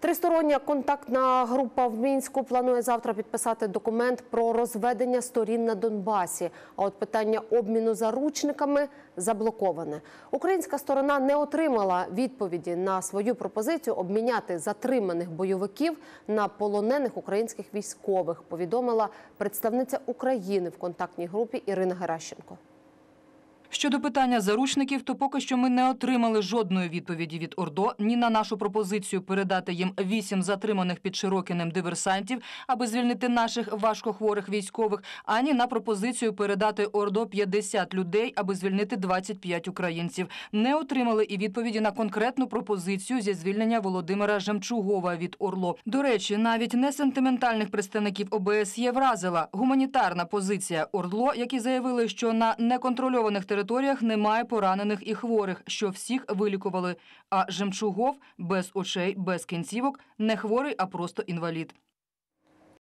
Тристороння контактна група в мінську планує завтра підписати документ про розведення сторін на Донбасі. А от питання обміну заручниками заблоковане. Українська сторона не отримала відповіді на свою пропозицію обміняти затриманих бойовиків на полонених українських військових. Повідомила представниця України в контактній групі Ірина Геращенко. Щодо питання заручників, то поки що ми не отримали жодної відповіді від ОРДО ні на нашу пропозицію передати їм вісім затриманих під Широкіним диверсантів, аби звільнити наших важкохворих військових, ані на пропозицію передати ОРДО 50 людей, аби звільнити 25 українців. Не отримали і відповіді на конкретну пропозицію зі звільнення Володимира Жемчугова від ОРЛО. До речі, навіть не сентиментальних представників ОБСЄ вразила гуманітарна позиція ОРЛО, які заявили, що на неконтрольованих територіях санаторіях немає поранених і хворих, що всіх вилікували. А Жемчугов без очей, без кінцівок, не хворий, а просто інвалід.